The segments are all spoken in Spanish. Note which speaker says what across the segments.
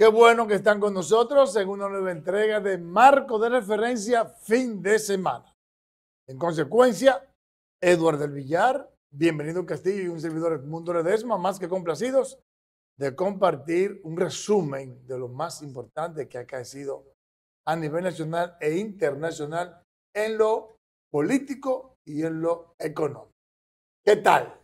Speaker 1: Qué bueno que están con nosotros en una nueva entrega de Marco de Referencia Fin de Semana. En consecuencia, Eduardo del Villar, bienvenido Castillo y un servidor del mundo Ledesma, más que complacidos de compartir un resumen de lo más importante que ha caecido a nivel nacional e internacional en lo político y en lo económico. ¿Qué
Speaker 2: tal?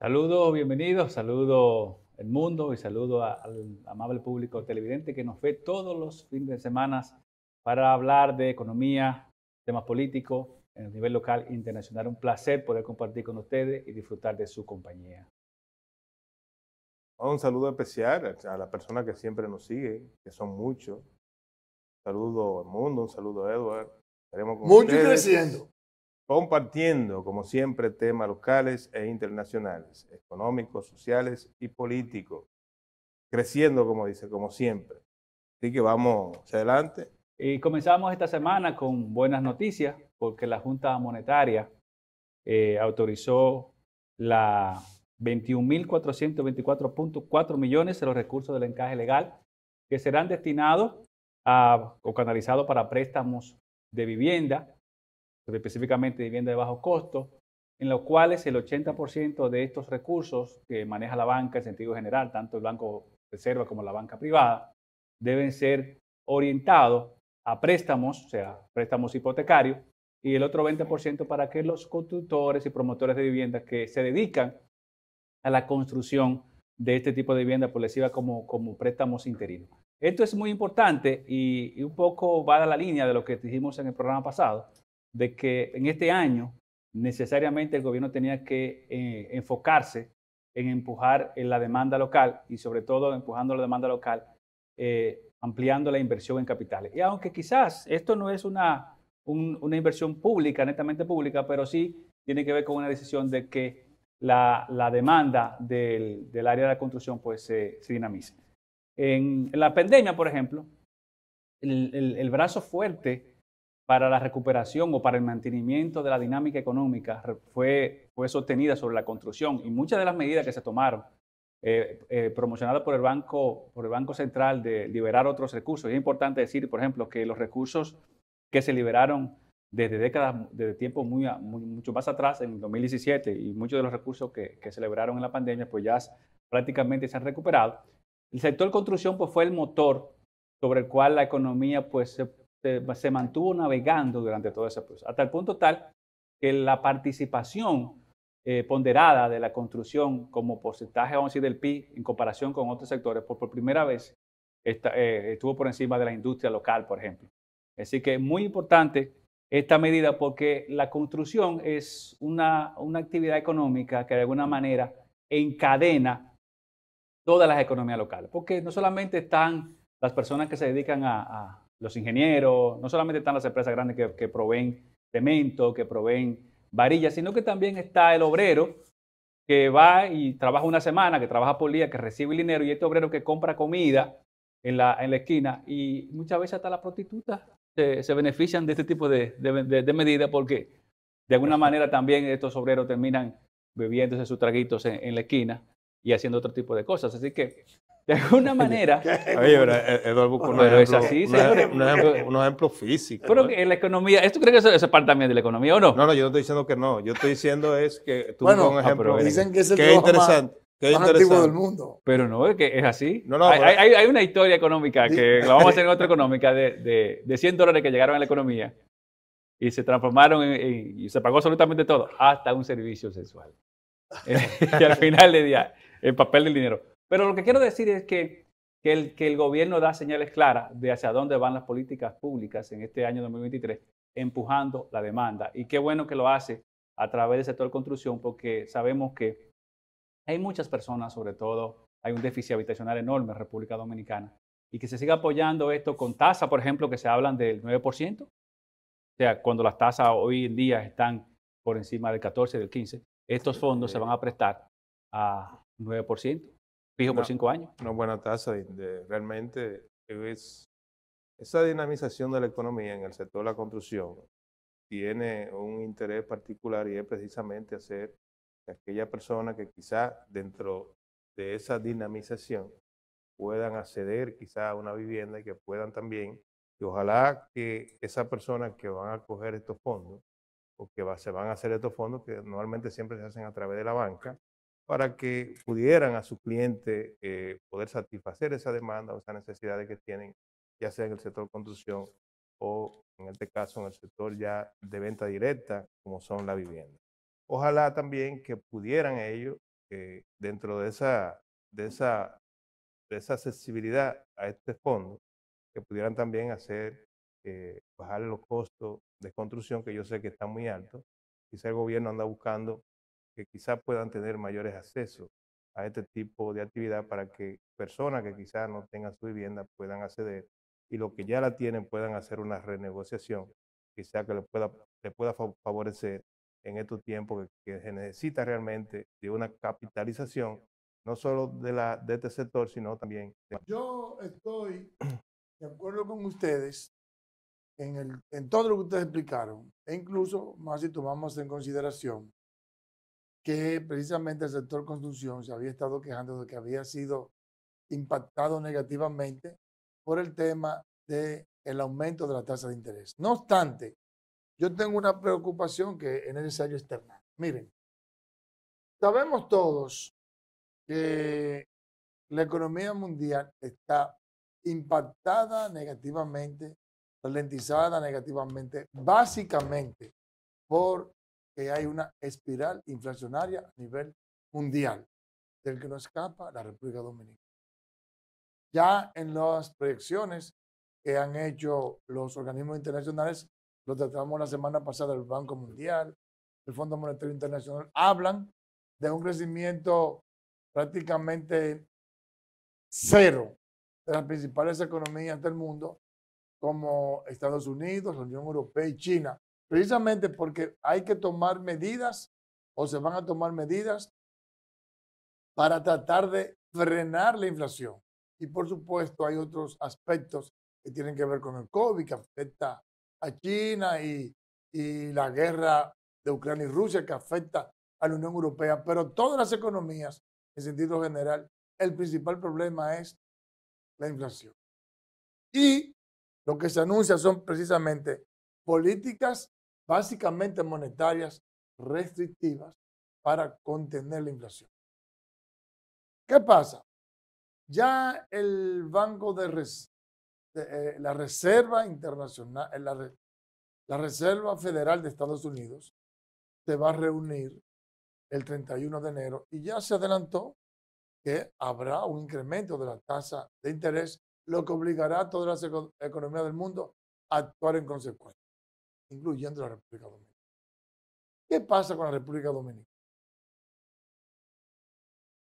Speaker 2: Saludos, bienvenidos, saludos el mundo y saludo al amable público televidente que nos ve todos los fines de semana para hablar de economía, temas políticos en el nivel local e internacional. Un placer poder compartir con ustedes y
Speaker 3: disfrutar de su compañía. Un saludo especial a la persona que siempre nos sigue, que son muchos. Un saludo al mundo, un saludo a Edward. Mucho ustedes. creciendo compartiendo, como siempre, temas locales e internacionales, económicos, sociales y políticos, creciendo, como dice, como siempre. Así que vamos hacia adelante. Y comenzamos esta semana
Speaker 2: con buenas noticias, porque la Junta Monetaria eh, autorizó la 21.424.4 millones de los recursos del encaje legal que serán destinados a, o canalizados para préstamos de vivienda específicamente vivienda de bajo costo, en los cuales el 80% de estos recursos que maneja la banca en sentido general, tanto el Banco Reserva como la banca privada, deben ser orientados a préstamos, o sea, préstamos hipotecarios, y el otro 20% para que los constructores y promotores de viviendas que se dedican a la construcción de este tipo de vivienda, pues les sirva como, préstamos interinos. Esto es muy importante y un poco va a la línea de lo que dijimos en el programa pasado, de que en este año necesariamente el gobierno tenía que eh, enfocarse en empujar en eh, la demanda local y sobre todo empujando la demanda local, eh, ampliando la inversión en capitales. Y aunque quizás esto no es una, inversión pública, netamente pública, pero sí tiene que ver con una decisión de que la, demanda del, área de la construcción pues, se, dinamice. En, la pandemia, por ejemplo, el, el brazo fuerte para la recuperación o para el mantenimiento de la dinámica económica fue, fue sostenida sobre la construcción y muchas de las medidas que se tomaron, eh, eh, promocionadas por el, banco, por el Banco Central de liberar otros recursos. es importante decir, por ejemplo, que los recursos que se liberaron desde décadas, desde tiempos mucho más atrás, en 2017, y muchos de los recursos que, que se liberaron en la pandemia, pues ya prácticamente se han recuperado. El sector construcción pues, fue el motor sobre el cual la economía pues, se este, se mantuvo navegando durante todo ese proceso, hasta el punto tal que la participación eh, ponderada de la construcción como porcentaje, vamos a decir, del PIB en comparación con otros sectores, por, primera vez eh, estuvo por encima de la industria local, por ejemplo. Así que es muy importante esta medida porque la construcción es una, actividad económica que de alguna manera encadena todas las economías locales, porque no solamente están las personas que se dedican a los ingenieros, no solamente están las empresas grandes que, proveen cemento, que proveen varillas, sino que también está el obrero que va y trabaja una semana, que trabaja por día, que recibe dinero, y este obrero que compra comida en la, en la esquina, y muchas veces hasta las prostitutas se, benefician de este tipo de, medidas porque de alguna manera también estos obreros terminan bebiéndose sus traguitos en, la esquina y haciendo otro tipo de cosas. Así que de alguna manera. pero es así, señor. un,
Speaker 3: ejemplo, físico.
Speaker 2: Pero que en la economía, ¿esto crees que eso, es parte también de la economía o no? No, no, yo no estoy diciendo que no. Yo estoy diciendo es que tú bueno, un ah, ejemplo. dicen que es el interesante. Más, qué más del mundo. Pero no, es que es así. No, no, hay, hay, una historia económica que lo vamos a hacer en otra económica de, de, de 100 dólares que llegaron a la economía y se transformaron y se pagó absolutamente todo, hasta un servicio sexual. y al final del día, el papel del dinero. Pero lo que quiero decir es que, el, que el gobierno da señales claras de hacia dónde van las políticas públicas en este año 2023, empujando la demanda. Y qué bueno que lo hace a través del sector construcción, porque sabemos que hay muchas personas, sobre todo, hay un déficit habitacional enorme en República Dominicana. Y que se siga apoyando esto con tasas, por ejemplo, que se hablan del 9%, o sea, cuando las tasas hoy en día están por encima del 14, del 15, estos fondos se
Speaker 3: van a prestar a 9%, fijo por cinco años. Una buena tasa de, realmente es esa dinamización de la economía en el sector de la construcción tiene un interés particular y es precisamente hacer que aquella persona que quizá dentro de esa dinamización puedan acceder quizá a una vivienda y que puedan también, y ojalá que esas personas que van a coger estos fondos o que se van a hacer estos fondos, que normalmente siempre se hacen a través de la banca, para que pudieran a su cliente eh, poder satisfacer esa demanda o esas necesidades que tienen, ya sea en el sector construcción o en este caso en el sector ya de venta directa, como son la vivienda. Ojalá también que pudieran ellos, eh, dentro de esa, de, esa, esa accesibilidad a este fondo, que pudieran también hacer, eh, bajar los costos de construcción, que yo sé que están muy alto. Quizá el gobierno anda buscando que quizás puedan tener mayores accesos a este tipo de actividad para que personas que quizás no tengan su vivienda puedan acceder y los que ya la tienen puedan hacer una renegociación, quizá que les pueda, pueda favorecer en estos tiempos que, se necesita realmente de una capitalización, no solo de, la, de este sector, sino también... De...
Speaker 1: Yo estoy de acuerdo con ustedes el, en todo lo que ustedes explicaron, e incluso más si tomamos en consideración que precisamente el sector construcción se había estado quejando de que había sido impactado negativamente por el tema del el aumento de la tasa de interés. No obstante, yo tengo una preocupación que en el necesario externar. Miren, sabemos todos que la economía mundial está impactada negativamente, ralentizada negativamente, básicamente por que hay una espiral inflacionaria a nivel mundial, del que no escapa la República Dominicana. Ya en las proyecciones que han hecho los organismos internacionales, lo tratamos la semana pasada, el Banco Mundial, el Fondo Monetario Internacional, hablan de un crecimiento prácticamente
Speaker 4: cero
Speaker 1: de las principales economías del mundo, como Estados Unidos, la Unión Europea y China, Precisamente porque hay que tomar medidas o se van a tomar medidas para tratar de frenar la inflación. Y por supuesto hay otros aspectos que tienen que ver con el COVID, que afecta a China y, y la guerra de Ucrania y Rusia, que afecta a la Unión Europea. Pero todas las economías, en sentido general, el principal problema es la inflación. Y lo que se anuncia son precisamente
Speaker 4: políticas básicamente monetarias restrictivas para contener la inflación. ¿Qué pasa? Ya el Banco de, eh, la Reserva Internacional, eh, la, la
Speaker 1: Reserva Federal de Estados Unidos, se va a reunir el 31 de enero y ya se adelantó que habrá un incremento de la tasa de interés, lo que obligará a toda la economía del mundo a actuar en consecuencia
Speaker 4: incluyendo la República Dominicana. ¿Qué pasa con la República Dominicana?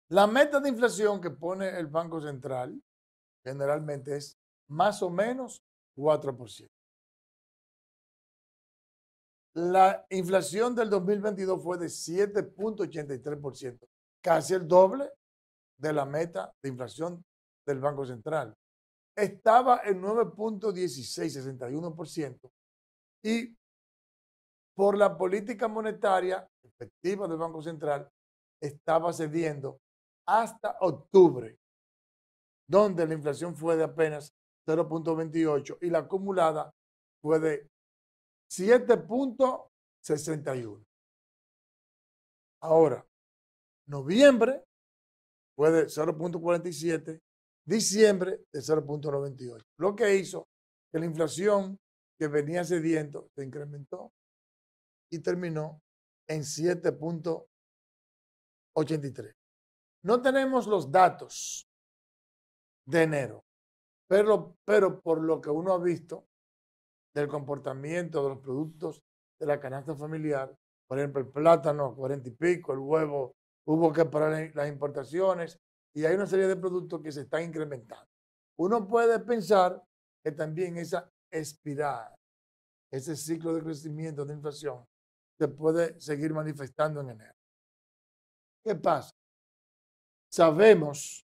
Speaker 4: La meta de inflación que pone el Banco Central generalmente es más o menos 4%.
Speaker 1: La inflación del 2022 fue de 7.83%, casi el doble de la meta de inflación del Banco Central. Estaba en 9.1661% y por la política monetaria efectiva del Banco Central estaba cediendo hasta octubre, donde la inflación
Speaker 4: fue de apenas 0.28 y la acumulada fue de 7.61. Ahora, noviembre fue de 0.47, diciembre
Speaker 1: de 0.98, lo que hizo que la inflación que venía cediendo se
Speaker 4: incrementó y terminó en 7.83. No tenemos los datos de enero, pero, pero por lo que uno ha visto del comportamiento de los
Speaker 1: productos de la canasta familiar, por ejemplo, el plátano, 40 y pico, el huevo, hubo que parar las importaciones y hay una serie de productos que se están incrementando. Uno puede pensar que también esa espirar Ese ciclo de crecimiento de inflación se puede seguir manifestando en enero.
Speaker 4: ¿Qué pasa? Sabemos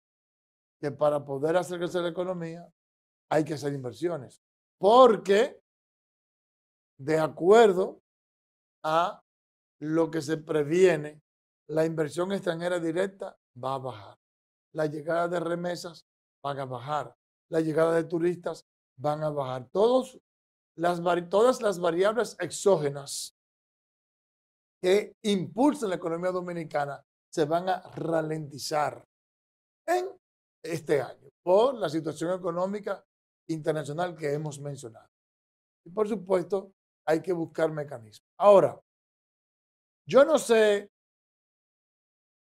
Speaker 4: que para poder hacer crecer la economía hay que hacer inversiones, porque de acuerdo a lo que se previene, la inversión
Speaker 1: extranjera directa va a bajar, la llegada de remesas va a bajar, la llegada de turistas van a bajar. Todos las, todas las variables exógenas que impulsan la economía dominicana se van a ralentizar en este año por la situación
Speaker 4: económica internacional que hemos mencionado. Y por supuesto, hay que buscar mecanismos. Ahora, yo no sé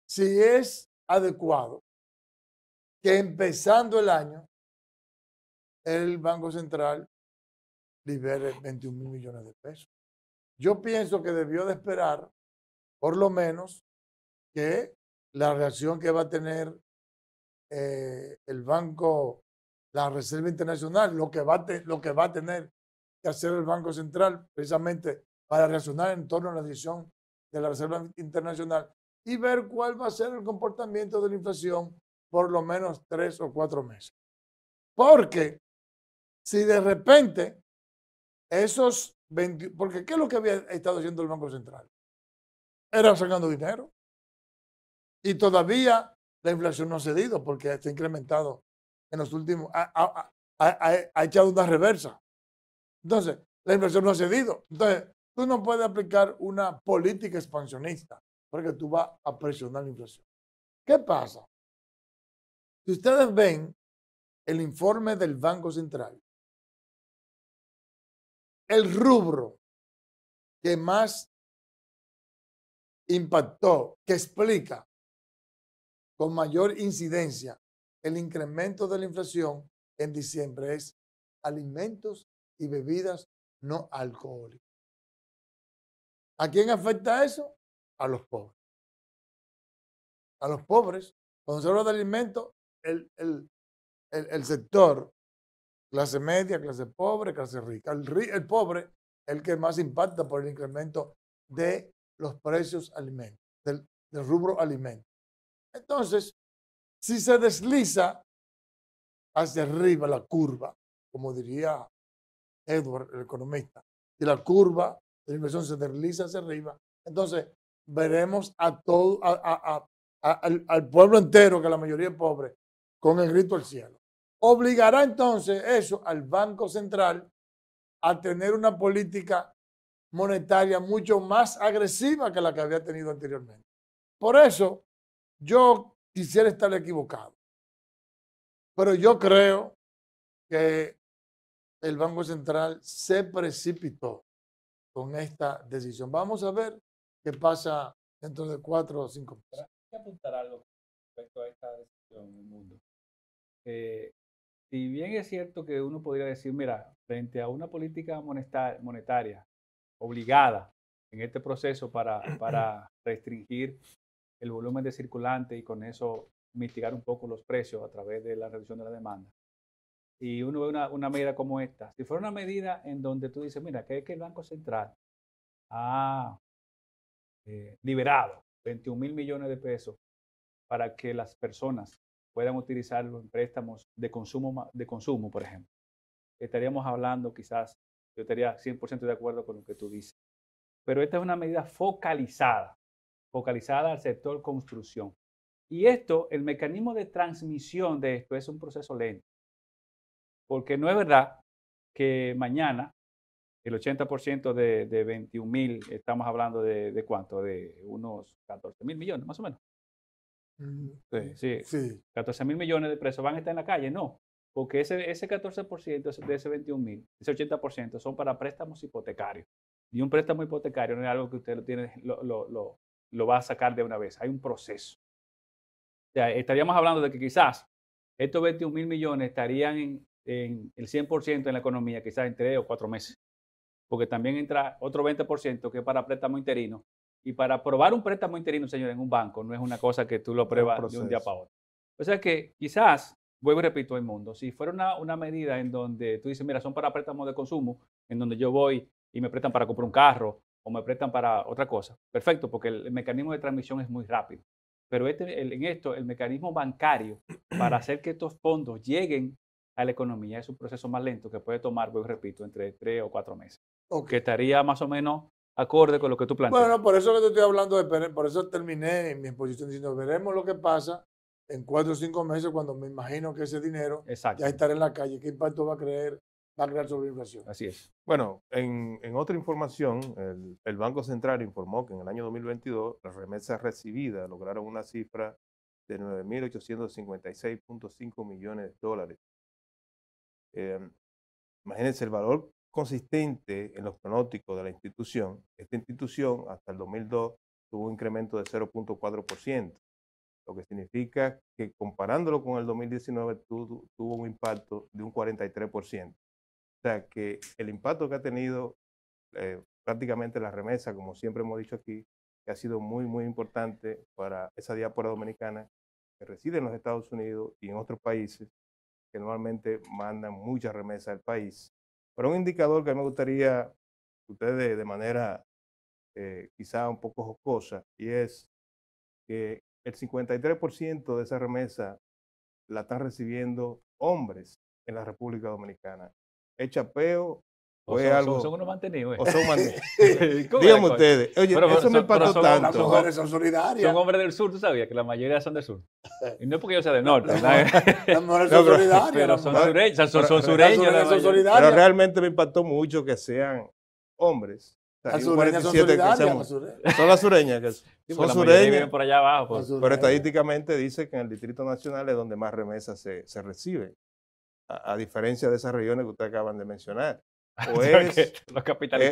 Speaker 4: si es adecuado que empezando el año el Banco Central libere 21 mil millones de pesos. Yo pienso que debió de esperar, por lo menos, que la reacción que va a tener eh, el Banco,
Speaker 1: la Reserva Internacional, lo que, va a lo que va a tener que hacer el Banco Central precisamente para reaccionar en torno a la decisión de la Reserva Internacional y ver cuál va a ser el comportamiento de la inflación por lo menos tres o cuatro meses.
Speaker 4: Porque si de repente esos 20, porque ¿qué es lo que había estado haciendo el Banco Central? Era sacando dinero.
Speaker 1: Y todavía la inflación no ha cedido porque se ha incrementado en los últimos, ha, ha echado una reversa. Entonces, la inflación no ha cedido. Entonces, tú no puedes aplicar una política expansionista porque tú vas a presionar
Speaker 4: la inflación. ¿Qué pasa? Si ustedes ven el informe del Banco Central, el rubro que más impactó, que explica con mayor incidencia el incremento de la inflación en diciembre es alimentos y bebidas no alcohólicas. ¿A quién afecta eso? A los pobres. A los pobres, cuando se habla de alimentos, el, el
Speaker 1: sector clase media, clase pobre, clase rica. El, pobre pobre el que más impacta por el incremento de los precios alimentos, del, rubro
Speaker 4: alimentos. Entonces, si se desliza hacia arriba la curva, como diría Edward, el economista, si la
Speaker 1: curva de la inversión se desliza hacia arriba, entonces veremos a todo, al, pueblo entero, que la mayoría es pobre, con el grito al cielo obligará entonces eso al Banco Central a tener una política monetaria mucho más agresiva que la que había tenido anteriormente. Por eso,
Speaker 4: yo quisiera estar equivocado, pero yo creo que el Banco Central se precipitó
Speaker 1: con esta decisión. Vamos a ver qué pasa dentro de cuatro o cinco meses.
Speaker 2: respecto a esta decisión en el mundo. Eh, si bien es cierto que uno podría decir, mira, frente a una política monetaria obligada en este proceso para, para, restringir el volumen de circulante y con eso mitigar un poco los precios a través de la reducción de la demanda. Y uno ve una, una medida como esta. Si fuera una medida en donde tú dices, mira, que es que el Banco Central ha eh, liberado 21 mil millones de pesos para que las personas puedan utilizarlo en préstamos de consumo, de consumo, por ejemplo. Estaríamos hablando quizás, yo estaría 100% de acuerdo con lo que tú dices. Pero esta es una medida focalizada, focalizada al sector construcción. Y esto, el mecanismo de transmisión de esto es un proceso lento. Porque no es verdad que mañana el 80% de, de 21 mil, estamos hablando de, de cuánto, de unos 14 mil millones, más o menos. 14 mm, mm, mil millones de presos van a estar en la calle, no. Porque ese, ese 14% de ese 21 mil, ese 80% son para préstamos hipotecarios. Y un préstamo hipotecario no es algo que usted lo, tiene, lo, va a sacar de una vez. Hay un proceso. O sea, estaríamos hablando de que quizás estos 21 mil millones estarían en, en el 100% en la economía, quizás en tres o cuatro meses. Porque también entra otro 20% que es para préstamo interino y para probar un préstamo interino, señor, en un banco, no es una cosa que tú lo pruebas de un día para otro. O sea que quizás, vuelvo y repito, el mundo, si fuera una, medida en donde tú dices, mira, son para préstamos de consumo, en donde yo voy y me prestan para comprar un carro o me prestan para otra cosa, perfecto, porque el, mecanismo de transmisión es muy rápido. Pero este, en esto, el mecanismo bancario para hacer que estos fondos lleguen a la economía es un proceso más lento que puede tomar, vuelvo y repito, entre tres o cuatro meses. Que estaría más o menos acorde con lo que tú planteas. Bueno,
Speaker 1: por eso que te estoy hablando, de, por eso terminé en mi exposición diciendo, veremos lo que pasa en cuatro o cinco meses cuando me imagino que ese dinero ya estará en la calle, qué impacto va a creer va a crear sobre inflación. Así
Speaker 3: es. Bueno, en, otra información, el, Banco Central informó que en el año 2022 las remesas recibidas lograron una cifra de 9.856.5 millones de dólares. Em, imagínense el valor consistente en los pronósticos de la institución. Esta institución hasta el 2002 tuvo un incremento de 0.4%, lo que significa que comparándolo con el 2019 tuvo un impacto de un 43%. O sea que el impacto que ha tenido eh, prácticamente la remesa, como siempre hemos dicho aquí, que ha sido muy, muy importante para esa diáspora dominicana que reside en los Estados Unidos y en otros países que normalmente mandan muchas remesas al país pero un indicador que me gustaría que ustedes de, manera eh, quizá un poco jocosa, y es que el 53% de esa remesa la están recibiendo hombres en la República Dominicana. El chapeo son, unos mantenidos. O eh. son Díganme ustedes. Oye, eso me impactó tanto. Las mujeres son solidarias. Son hombres del
Speaker 2: sur, tú sabías que la mayoría son del sur. Y no es porque yo sea del norte. las mujeres son solidarias. Pero son sureños. Son, sureños. Pero
Speaker 3: realmente me impactó mucho que sean hombres. son las sureñas. Que son sureñas. por allá abajo. Pues. Pero estadísticamente dice que en el Distrito Nacional es donde más remesas se, se reciben. a diferencia de esas regiones que ustedes acaban de mencionar. Eh,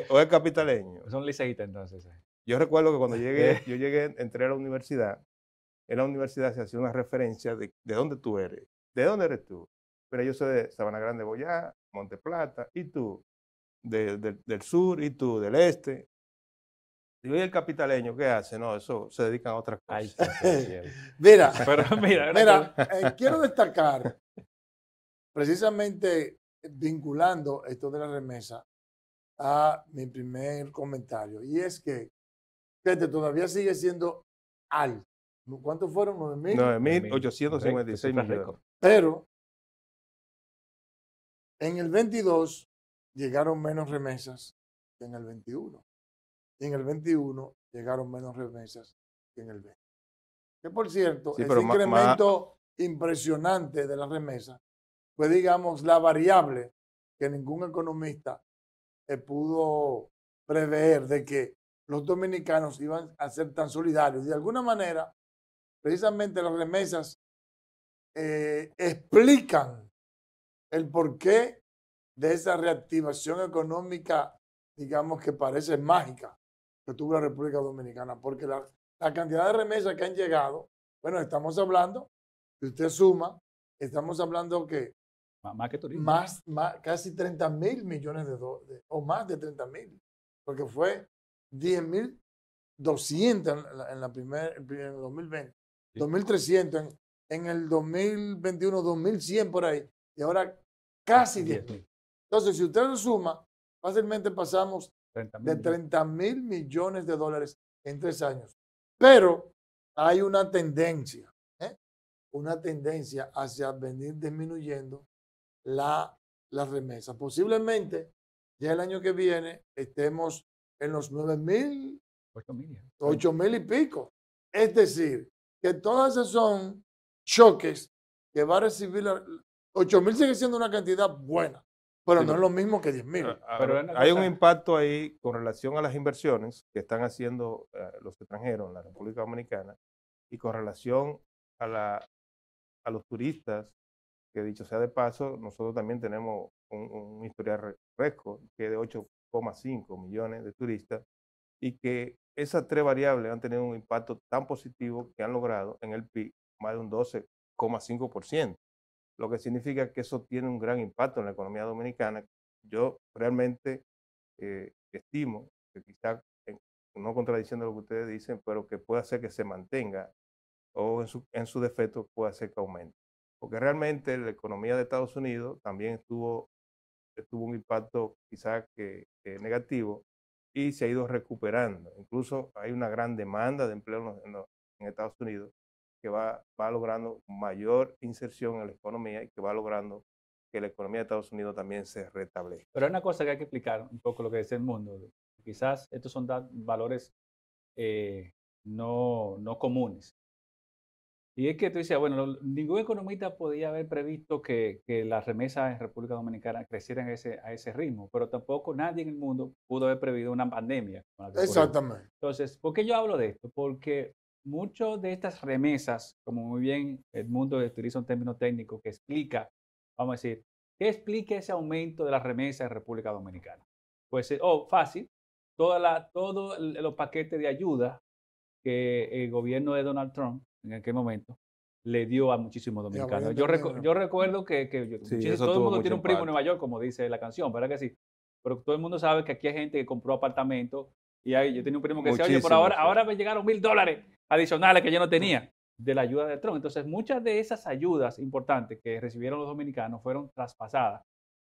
Speaker 3: o es, capitaleño.
Speaker 2: Son liceístas entonces. Eh.
Speaker 3: Yo recuerdo que cuando llegué, eh. yo llegué, entré a la universidad, en la universidad se hacía una referencia de, de dónde tú eres, de dónde eres tú. Pero yo soy de Sabana Grande, Boyá, Monte Plata, y tú, del sur, y tú, del este. y ¿y el capitaleño qué hace? No, eso se dedica a otras cosas.
Speaker 1: mira, mira, mira quiero destacar precisamente vinculando esto de la remesa a mi primer comentario. Y es que, gente todavía sigue siendo alto. ¿Cuántos fueron? 9.856 Pero
Speaker 4: en el 22 llegaron menos remesas que en el 21. Y en el 21 llegaron menos remesas que en el 20.
Speaker 1: Que por cierto, ese incremento impresionante de las remesas fue, digamos, la variable que ningún economista eh, pudo prever de que los dominicanos iban a ser tan solidarios. De alguna manera, precisamente las remesas eh, explican el porqué de esa reactivación económica, digamos que parece mágica, que tuvo la República Dominicana, porque la, la cantidad de remesas que han llegado, bueno, estamos hablando, si usted suma, estamos hablando que más que Más, casi 30 mil millones de dólares, o más de 30 mil, porque fue 10 mil 200 en, la, el 2020, 2300 en, en, el 2021, 2100 por ahí, y ahora casi 10 Entonces, si usted lo suma, fácilmente pasamos
Speaker 4: de 30
Speaker 1: mil millones de dólares en tres años. Pero hay una tendencia, ¿eh? una tendencia hacia venir disminuyendo la, remesa. Posiblemente ya el año que viene estemos en los 9 mil, 8 mil, y pico. Es decir, que todas esas son choques que va a recibir la, 8 mil sigue siendo una cantidad buena, pero no es lo mismo que 10 mil. Ah, ah, hay un
Speaker 3: impacto ahí con relación a las inversiones que están haciendo eh, los extranjeros en la República Dominicana y con relación a, a los turistas que dicho sea de paso, nosotros también tenemos un, historial fresco, que es de 8,5 millones de turistas, y que esas tres variables han tenido un impacto tan positivo que han logrado en el PIB más de un 12,5%, lo que significa que eso tiene un gran impacto en la economía dominicana. Yo realmente eh, estimo que quizá, no contradiciendo lo que ustedes dicen, pero que puede hacer que se mantenga o en su, defecto puede hacer que aumente porque realmente la economía de Estados Unidos también estuvo, tuvo un impacto quizás que, negativo y se ha ido recuperando. Incluso hay una gran demanda de empleo en, Estados Unidos que va, va logrando mayor inserción en la economía y que va logrando que la economía de Estados Unidos también se restablezca.
Speaker 2: Pero hay una cosa que hay que explicar un poco lo que dice el mundo. Quizás estos son valores eh, no comunes. Y es que tú dices, bueno, ningún economista podía haber previsto que, las remesas en República Dominicana crecieran a ese, a ese ritmo, pero tampoco nadie en el mundo pudo haber previsto una pandemia. Exactamente. Entonces, ¿por qué yo hablo de esto? Porque muchas de estas remesas, como muy bien el mundo utiliza un término técnico que explica, vamos a decir, ¿qué explica ese aumento de las remesas en República Dominicana? Pues, eh, oh, fácil, todos los paquetes de ayuda que el gobierno de Donald Trump en aquel momento, le dio a muchísimos dominicanos. Yo, yo recuerdo que, todo el mundo tiene un primo en Nueva York, como dice la canción, ¿verdad que sí? Pero todo el mundo sabe que aquí hay gente que compró apartamentos y yo tenía un primo que decía, oye, por ahora, ahora me llegaron mil dólares adicionales que yo no tenía de la ayuda de Trump. Entonces, muchas de esas ayudas importantes que recibieron los dominicanos fueron traspasadas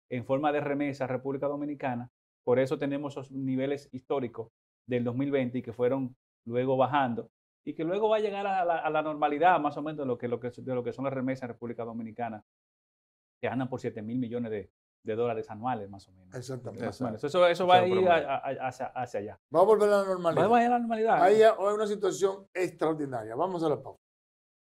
Speaker 2: en forma de remesa a República Dominicana. Por eso tenemos esos niveles históricos del 2020 y que fueron luego bajando y que luego va a llegar a la, normalidad más o menos de lo, que, lo que son las remesas en República Dominicana, que andan por 7 mil millones de, dólares anuales, más o menos.
Speaker 1: Exactamente. Eso, eso va a ir hacia,
Speaker 4: allá. Va a volver a la normalidad. Va a volver a la normalidad. Ahí hay ¿eh? una situación extraordinaria. Vamos a la pausa.